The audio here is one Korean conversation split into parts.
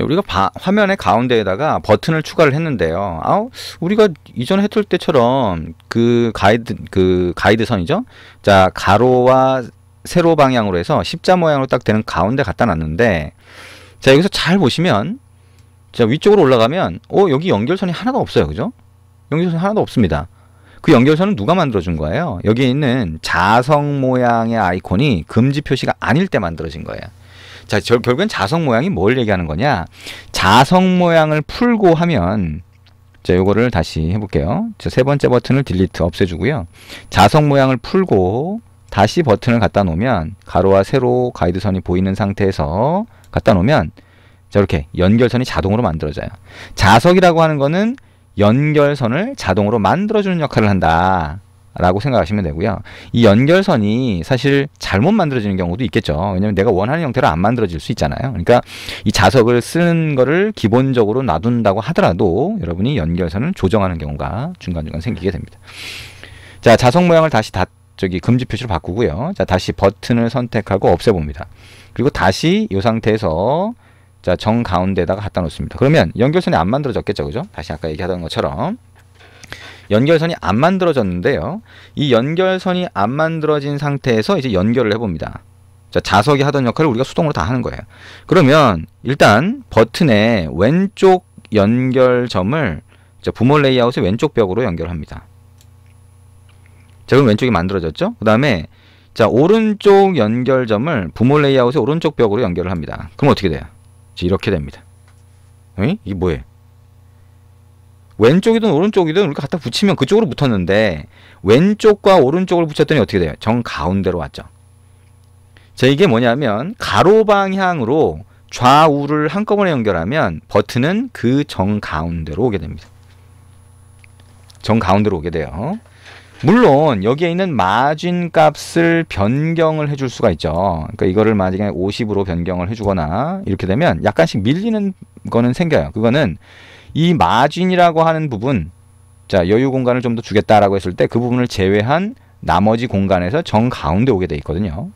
우리가 바, 화면의 가운데에다가 버튼을 추가를 했는데요. 아, 우리가 이전에 했을 때처럼 그 가이드 그 가이드선이죠. 자, 가로와 세로 방향으로 해서 십자 모양으로 딱 되는 가운데 갖다 놨는데 자, 여기서 잘 보시면 자, 위쪽으로 올라가면 어, 여기 연결선이 하나도 없어요. 그죠? 연결선 이 하나도 없습니다. 그 연결선은 누가 만들어준 거예요? 여기에 있는 자성 모양의 아이콘이 금지 표시가 아닐 때 만들어진 거예요. 자, 저, 결국엔 자석 모양이 뭘 얘기하는 거냐? 자석 모양을 풀고 하면 자, 요거를 다시 해볼게요. 자, 세 번째 버튼을 딜리트 없애주고요. 자석 모양을 풀고 다시 버튼을 갖다 놓으면 가로와 세로 가이드선이 보이는 상태에서 갖다 놓으면 자, 이렇게 연결선이 자동으로 만들어져요. 자석이라고 하는 거는 연결선을 자동으로 만들어주는 역할을 한다. 라고 생각하시면 되고요. 이 연결선이 사실 잘못 만들어지는 경우도 있겠죠. 왜냐면 내가 원하는 형태로 안 만들어질 수 있잖아요. 그러니까 이 자석을 쓰는 거를 기본적으로 놔둔다고 하더라도 여러분이 연결선을 조정하는 경우가 중간중간 생기게 됩니다. 자, 자석 모양을 다시 다 저기 금지 표시로 바꾸고요. 자, 다시 버튼을 선택하고 없애봅니다. 그리고 다시 이 상태에서 자, 정 가운데다가 갖다 놓습니다. 그러면 연결선이 안 만들어졌겠죠. 그죠? 다시 아까 얘기하던 것처럼 연결선이 안 만들어졌는데요. 이 연결선이 안 만들어진 상태에서 이제 연결을 해봅니다. 자, 자석이 하던 역할을 우리가 수동으로 다 하는 거예요. 그러면 일단 버튼의 왼쪽 연결점을 부모 레이아웃의 왼쪽 벽으로 연결합니다. 자, 그럼 왼쪽이 만들어졌죠? 그 다음에 자 오른쪽 연결점을 부모 레이아웃의 오른쪽 벽으로 연결을 합니다. 그럼 어떻게 돼요? 이렇게 됩니다. 이게 뭐예요? 왼쪽이든 오른쪽이든 우리가 갖다 붙이면 그쪽으로 붙었는데 왼쪽과 오른쪽을 붙였더니 어떻게 돼요? 정 가운데로 왔죠. 자 이게 뭐냐면 가로 방향으로 좌우를 한꺼번에 연결하면 버튼은 그 정 가운데로 오게 됩니다. 정 가운데로 오게 돼요. 물론 여기에 있는 마진 값을 변경을 해줄 수가 있죠. 그러니까 이거를 만약에 50으로 변경을 해주거나 이렇게 되면 약간씩 밀리는 거는 생겨요. 그거는 이 마진이라고 하는 부분 자 여유 공간을 좀 더 주겠다라고 했을 때 그 부분을 제외한 나머지 공간에서 정 가운데 오게 돼 있거든요.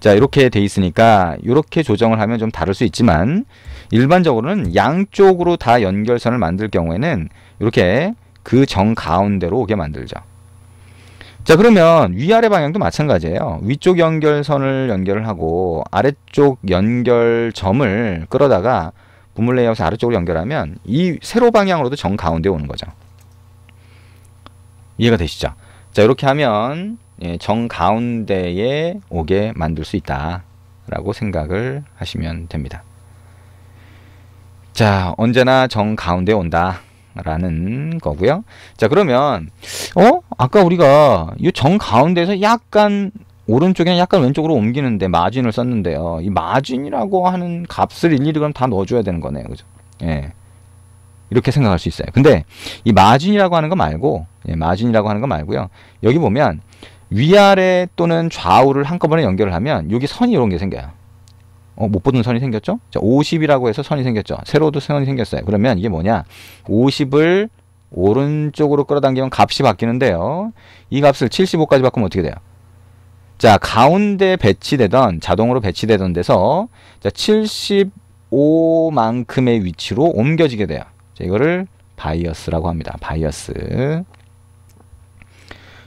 자 이렇게 돼 있으니까 이렇게 조정을 하면 좀 다를 수 있지만 일반적으로는 양쪽으로 다 연결선을 만들 경우에는 이렇게 그 정 가운데로 오게 만들죠. 자 그러면 위아래 방향도 마찬가지예요. 위쪽 연결선을 연결 하고 아래쪽 연결점을 끌어다가 우물 레이아웃을 아래쪽으로 연결하면 이 세로 방향으로도 정 가운데 오는 거죠. 이해가 되시죠? 자 이렇게 하면 예, 정 가운데에 오게 만들 수 있다라고 생각을 하시면 됩니다. 자 언제나 정 가운데 온다. 라는 거고요. 자 그러면 어 아까 우리가 이 정 가운데서 에 약간 오른쪽에는 약간 왼쪽으로 옮기는데 마진을 썼는데요. 이 마진이라고 하는 값을 일일이 그럼 다 넣어줘야 되는 거네요. 그죠? 예. 이렇게 생각할 수 있어요. 근데 이 마진이라고 하는 거 말고 예, 마진이라고 하는 거 말고요. 여기 보면 위아래 또는 좌우를 한꺼번에 연결을 하면 여기 선이 이런 게 생겨요. 어, 못 보던 선이 생겼죠? 자, 50이라고 해서 선이 생겼죠. 세로도 선이 생겼어요. 그러면 이게 뭐냐? 50을 오른쪽으로 끌어당기면 값이 바뀌는데요. 이 값을 75까지 바꾸면 어떻게 돼요? 자, 가운데 배치되던 자동으로 배치되던 데서 자, 75만큼의 위치로 옮겨지게 돼요. 자, 이거를 바이어스라고 합니다. 바이어스.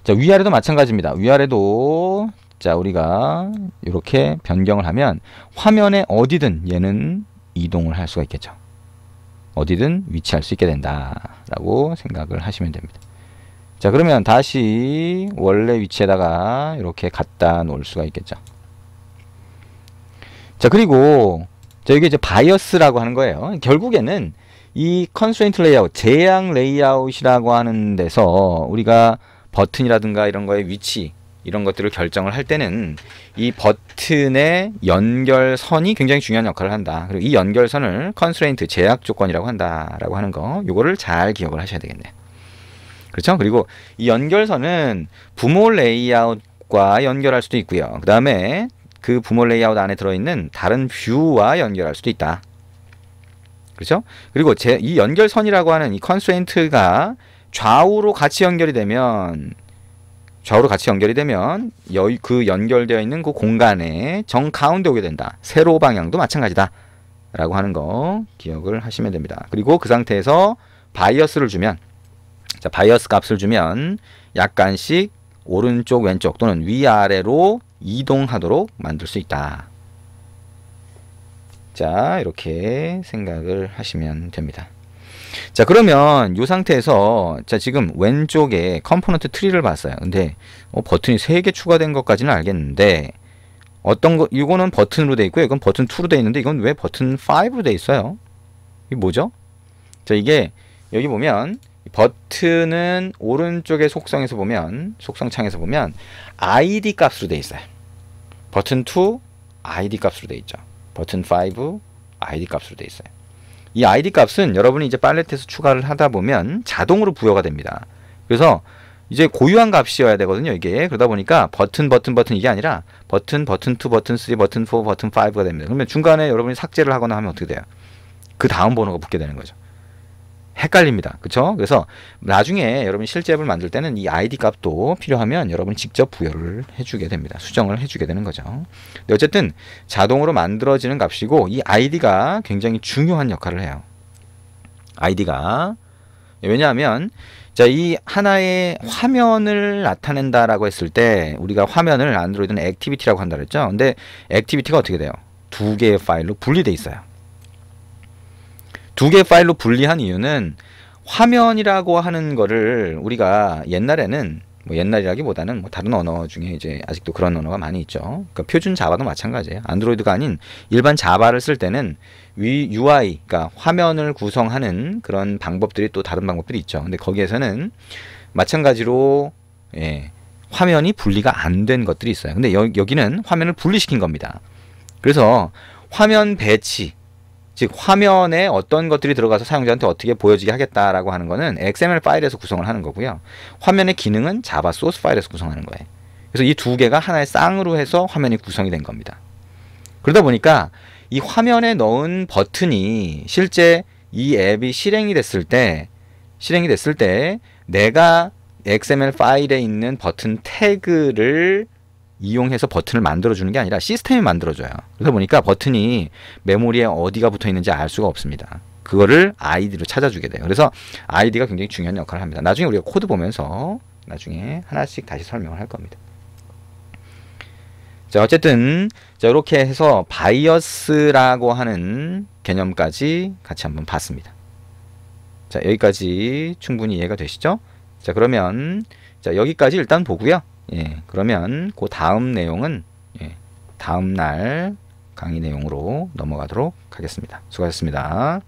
자, 위아래도 마찬가지입니다. 위아래도 자, 우리가 이렇게 변경을 하면 화면에 어디든 얘는 이동을 할 수가 있겠죠. 어디든 위치할 수 있게 된다라고 생각을 하시면 됩니다. 자 그러면 다시 원래 위치에다가 이렇게 갖다 놓을 수가 있겠죠 자 그리고 자이 이제 바이어스라고 하는 거예요 결국에는 이 컨스트레인트 레이아웃 제약 레이아웃이라고 하는 데서 우리가 버튼이라든가 이런 거의 위치 이런 것들을 결정을 할 때는 이 버튼의 연결선이 굉장히 중요한 역할을 한다. 그리고 이 연결선을 컨스트레인트 제약 조건이라고 한다라고 하는 거. 요거를 잘 기억을 하셔야 되겠네요. 그렇죠? 그리고 이 연결선은 부모 레이아웃과 연결할 수도 있고요. 그 다음에 그 부모 레이아웃 안에 들어있는 다른 뷰와 연결할 수도 있다. 그렇죠? 그리고 제, 이 연결선이라고 하는 이 컨스트레인트가 좌우로 같이 연결이 되면 좌우로 같이 연결이 되면 여, 그 연결되어 있는 그 공간에 정 가운데 오게 된다. 세로 방향도 마찬가지다. 라고 하는 거 기억을 하시면 됩니다. 그리고 그 상태에서 바이어스를 주면 자, 바이어스 값을 주면 약간씩 오른쪽 왼쪽 또는 위아래로 이동하도록 만들 수 있다. 자 이렇게 생각을 하시면 됩니다. 자 그러면 이 상태에서 자 지금 왼쪽에 컴포넌트 트리를 봤어요. 근데 어, 버튼이 3개 추가된 것까지는 알겠는데 어떤 거 이거는 버튼으로 돼 있고요. 이건 버튼 2로 돼 있는데 이건 왜 버튼 5로 돼 있어요? 이게 뭐죠? 자 이게 여기 보면 버튼은 오른쪽의 속성에서 보면 속성 창에서 보면 id 값으로 돼 있어요. 버튼 2 id 값으로 돼 있죠. 버튼 5 id 값으로 돼 있어요. 이 id 값은 여러분이 이제 팔레트에서 추가를 하다 보면 자동으로 부여가 됩니다. 그래서 이제 고유한 값이어야 되거든요. 이게 그러다 보니까 버튼 버튼 버튼 이게 아니라 버튼 버튼 2 버튼 3 버튼 4 버튼 5가 됩니다. 그러면 중간에 여러분이 삭제를 하거나 하면 어떻게 돼요? 그 다음 번호가 붙게 되는 거죠. 헷갈립니다. 그렇죠? 그래서 나중에 여러분 실제 앱을 만들 때는 이 아이디 값도 필요하면 여러분 직접 부여를 해주게 됩니다. 수정을 해주게 되는 거죠. 근데 어쨌든 자동으로 만들어지는 값이고 이 아이디가 굉장히 중요한 역할을 해요. 아이디가 왜냐하면 자, 이 하나의 화면을 나타낸다라고 했을 때 우리가 화면을 안드로이드는 액티비티라고 한다 그랬죠. 근데 액티비티가 어떻게 돼요? 두 개의 파일로 분리돼 있어요. 두개 파일로 분리한 이유는 화면이라고 하는 거를 우리가 옛날에는 뭐 옛날이라기보다는 뭐 다른 언어 중에 이제 아직도 그런 언어가 많이 있죠. 그러니까 표준 자바도 마찬가지예요. 안드로이드가 아닌 일반 자바를 쓸 때는 위 UI, 그러니까 화면을 구성하는 그런 방법들이 또 다른 방법들이 있죠. 근데 거기에서는 마찬가지로 예, 화면이 분리가 안 된 것들이 있어요. 근데 여, 여기는 화면을 분리시킨 겁니다. 그래서 화면 배치, 즉 화면에 어떤 것들이 들어가서 사용자한테 어떻게 보여지게 하겠다라고 하는 거는 XML 파일에서 구성을 하는 거고요. 화면의 기능은 자바 소스 파일에서 구성하는 거예요. 그래서 이 두 개가 하나의 쌍으로 해서 화면이 구성이 된 겁니다. 그러다 보니까 이 화면에 넣은 버튼이 실제 이 앱이 실행이 됐을 때 실행이 됐을 때 내가 XML 파일에 있는 버튼 태그를 이용해서 버튼을 만들어주는 게 아니라 시스템이 만들어줘요. 그러다 보니까 버튼이 메모리에 어디가 붙어 있는지 알 수가 없습니다. 그거를 아이디로 찾아주게 돼요. 그래서 아이디가 굉장히 중요한 역할을 합니다. 나중에 우리가 코드 보면서 나중에 하나씩 다시 설명을 할 겁니다. 자, 어쨌든 자, 이렇게 해서 바이어스라고 하는 개념까지 같이 한번 봤습니다. 자, 여기까지 충분히 이해가 되시죠? 자, 그러면 자, 여기까지 일단 보고요. 예, 그러면 그 다음 내용은 예, 다음 날 강의 내용으로 넘어가도록 하겠습니다. 수고하셨습니다.